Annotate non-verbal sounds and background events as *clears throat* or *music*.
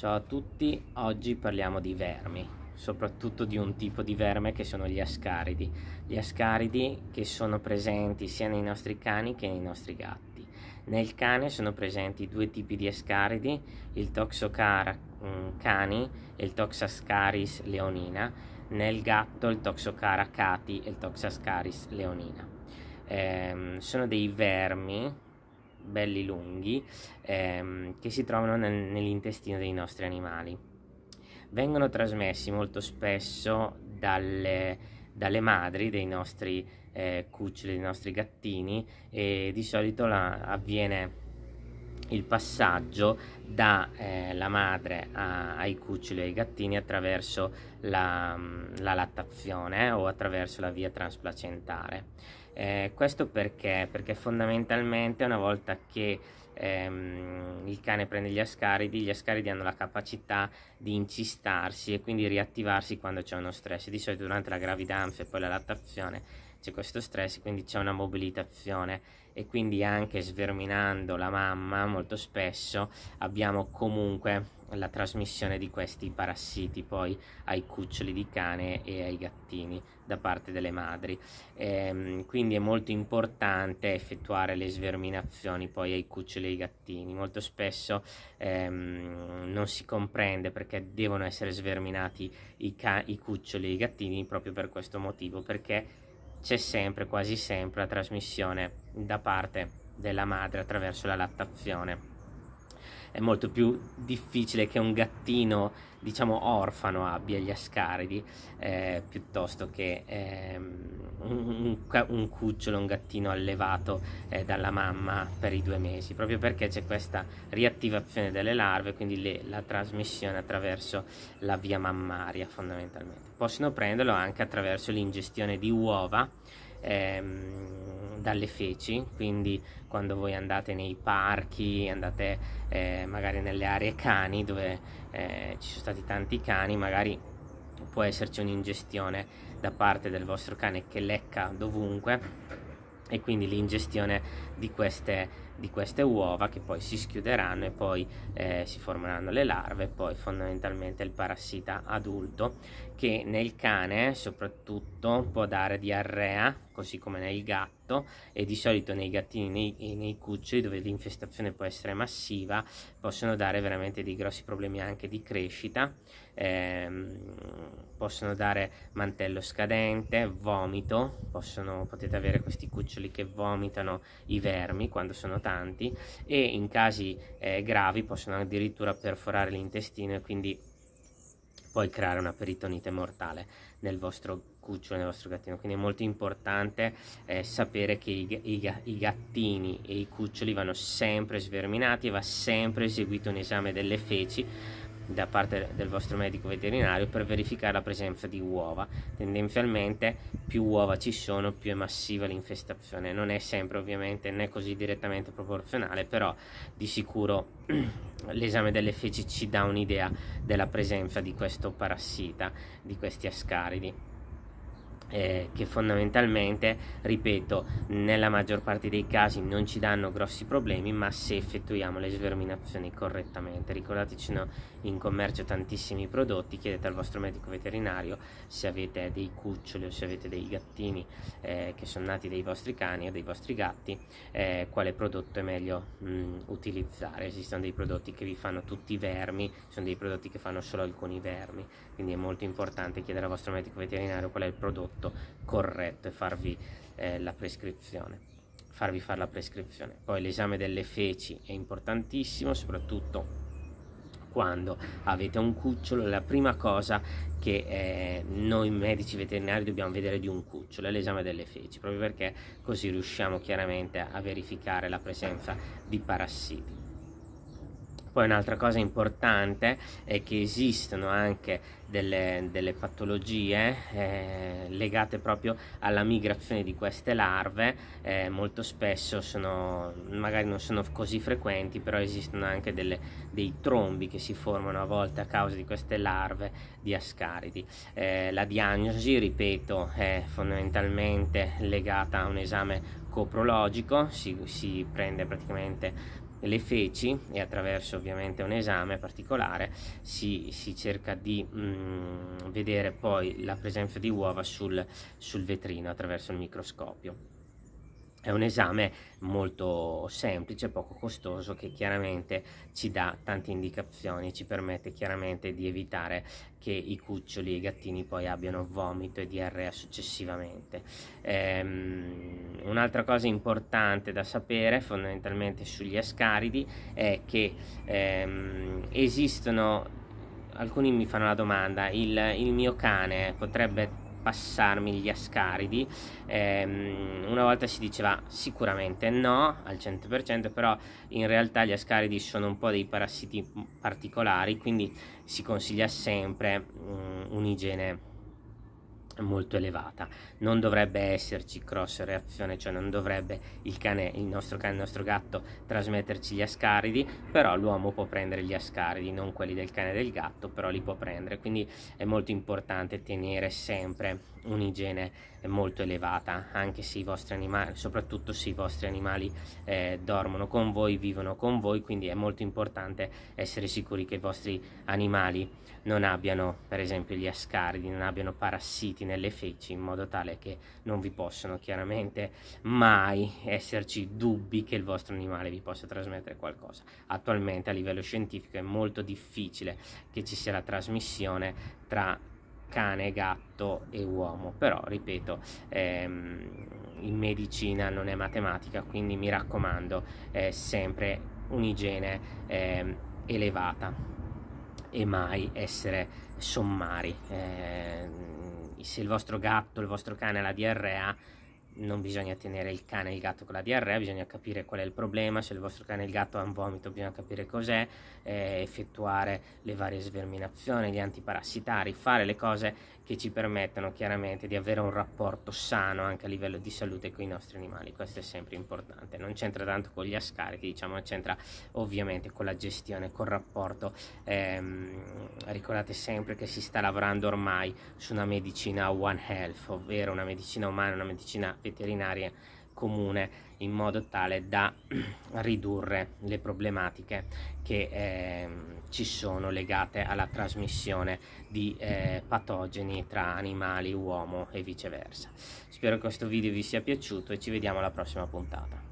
Ciao a tutti, oggi parliamo di vermi, soprattutto di un tipo di verme che sono gli ascaridi. Gli ascaridi che sono presenti sia nei nostri cani che nei nostri gatti. Nel cane sono presenti due tipi di ascaridi, il Toxocara mm, cani e il Toxascaris leonina, nel gatto il Toxocara cati e il Toxascaris leonina. Ehm, sono dei vermi belli lunghi ehm, che si trovano nel, nell'intestino dei nostri animali. Vengono trasmessi molto spesso dalle, dalle madri dei nostri eh, cuccioli, dei nostri gattini e di solito la, avviene il passaggio dalla eh, madre a, ai cuccioli e ai gattini attraverso la, la lattazione eh, o attraverso la via transplacentare. Eh, questo perché? Perché fondamentalmente una volta che ehm, il cane prende gli ascaridi, gli ascaridi hanno la capacità di incistarsi e quindi riattivarsi quando c'è uno stress. Di solito durante la gravidanza e poi la lattazione c'è questo stress, quindi c'è una mobilitazione e quindi anche sverminando la mamma molto spesso abbiamo comunque la trasmissione di questi parassiti poi ai cuccioli di cane e ai gattini da parte delle madri ehm, quindi è molto importante effettuare le sverminazioni poi ai cuccioli e ai gattini molto spesso ehm, non si comprende perché devono essere sverminati i, i cuccioli e i gattini proprio per questo motivo perché c'è sempre, quasi sempre, la trasmissione da parte della madre attraverso la lattazione è molto più difficile che un gattino, diciamo, orfano abbia gli ascaridi eh, piuttosto che eh, un, un, cucciolo, un gattino allevato eh, dalla mamma per i due mesi, proprio perché c'è questa riattivazione delle larve, quindi le, la trasmissione attraverso la via mammaria fondamentalmente. Possono prenderlo anche attraverso l'ingestione di uova ehm, dalle feci, quindi quando voi andate nei parchi, andate eh, magari nelle aree cani dove eh, ci sono stati tanti cani, magari può esserci un'ingestione da parte del vostro cane che lecca dovunque e quindi l'ingestione di queste di queste uova che poi si schiuderanno e poi eh, si formeranno le larve e poi fondamentalmente il parassita adulto che nel cane soprattutto può dare diarrea così come nel gatto e di solito nei gattini e nei, nei cuccioli dove l'infestazione può essere massiva possono dare veramente dei grossi problemi anche di crescita ehm, possono dare mantello scadente vomito possono, potete avere questi cuccioli che vomitano i vermi quando sono tanti importanti e in casi eh, gravi possono addirittura perforare l'intestino e quindi poi creare una peritonite mortale nel vostro cucciolo, nel vostro gattino. Quindi è molto importante eh, sapere che i, i, i, gattini e i cuccioli vanno sempre sverminati e va sempre eseguito un esame delle feci da parte del vostro medico veterinario per verificare la presenza di uova. Tendenzialmente più uova ci sono più è massiva l'infestazione, non è sempre ovviamente né così direttamente proporzionale, però di sicuro *clears throat* l'esame delle feci ci dà un'idea della presenza di questo parassita, di questi ascaridi eh, che fondamentalmente, ripeto, nella maggior parte dei casi non ci danno grossi problemi, ma se effettuiamo le sverminazioni correttamente. ricordateci ci sono in commercio tantissimi prodotti, chiedete al vostro medico veterinario se avete dei cuccioli o se avete dei gattini eh, che sono nati dei vostri cani o dei vostri gatti, eh, quale prodotto è meglio mh, mm, utilizzare. Esistono dei prodotti che vi fanno tutti i vermi, sono dei prodotti che fanno solo alcuni vermi, quindi è molto importante chiedere al vostro medico veterinario qual è il prodotto fatto corretto e farvi eh, la prescrizione farvi fare la prescrizione poi l'esame delle feci è importantissimo soprattutto quando avete un cucciolo la prima cosa che eh, noi medici veterinari dobbiamo vedere di un cucciolo è l'esame delle feci proprio perché così riusciamo chiaramente a verificare la presenza di parassiti poi un'altra cosa importante è che esistono anche delle, delle patologie eh, legate proprio alla migrazione di queste larve, eh, molto spesso sono, magari non sono così frequenti, però esistono anche delle, dei trombi che si formano a volte a causa di queste larve di ascaridi. Eh, la diagnosi, ripeto, è fondamentalmente legata a un esame coprologico, si, si prende praticamente le feci e attraverso ovviamente un esame particolare si, si cerca di mh, mm, vedere poi la presenza di uova sul, sul vetrino attraverso il microscopio è un esame molto semplice, poco costoso, che chiaramente ci dà tante indicazioni, ci permette chiaramente di evitare che i cuccioli e i gattini poi abbiano vomito e diarrea successivamente. Ehm, un'altra cosa importante da sapere fondamentalmente sugli ascaridi è che ehm, esistono, alcuni mi fanno la domanda, il, il mio cane potrebbe passarmi gli ascaridi. Ehm, una volta si diceva sicuramente no al 100%, però in realtà gli ascaridi sono un po' dei parassiti particolari, quindi si consiglia sempre um, un'igiene molto elevata. Non dovrebbe esserci cross reazione, cioè non dovrebbe il, cane, il nostro cane, il nostro gatto trasmetterci gli ascaridi, però l'uomo può prendere gli ascaridi, non quelli del cane e del gatto, però li può prendere. Quindi è molto importante tenere sempre un'igiene molto elevata, anche se i vostri animali, soprattutto se i vostri animali eh, dormono con voi, vivono con voi, quindi è molto importante essere sicuri che i vostri animali non abbiano, per esempio, gli ascaridi, non abbiano parassiti bene le feci in modo tale che non vi possano chiaramente mai esserci dubbi che il vostro animale vi possa trasmettere qualcosa. Attualmente a livello scientifico è molto difficile che ci sia la trasmissione tra cane, gatto e uomo, però ripeto, ehm, in medicina non è matematica, quindi mi raccomando, eh, sempre un'igiene eh, elevata e mai essere sommari. Eh, se il vostro gatto, il vostro cane ha la diarrea, non bisogna tenere il cane e il gatto con la diarrea, bisogna capire qual è il problema, se il vostro cane e il gatto ha un vomito bisogna capire cos'è, eh, effettuare le varie sverminazioni, gli antiparassitari, fare le cose che ci permettano chiaramente di avere un rapporto sano anche a livello di salute con i nostri animali, questo è sempre importante, non c'entra tanto con gli ascarichi, diciamo, c'entra ovviamente con la gestione, col rapporto, ehm, ricordate sempre che si sta lavorando ormai su una medicina One Health, ovvero una medicina umana, una medicina veterinaria, veterinaria comune in modo tale da *clears throat* ridurre le problematiche che eh, ci sono legate alla trasmissione di eh, patogeni tra animali, uomo e viceversa. Spero che questo video vi sia piaciuto e ci vediamo alla prossima puntata.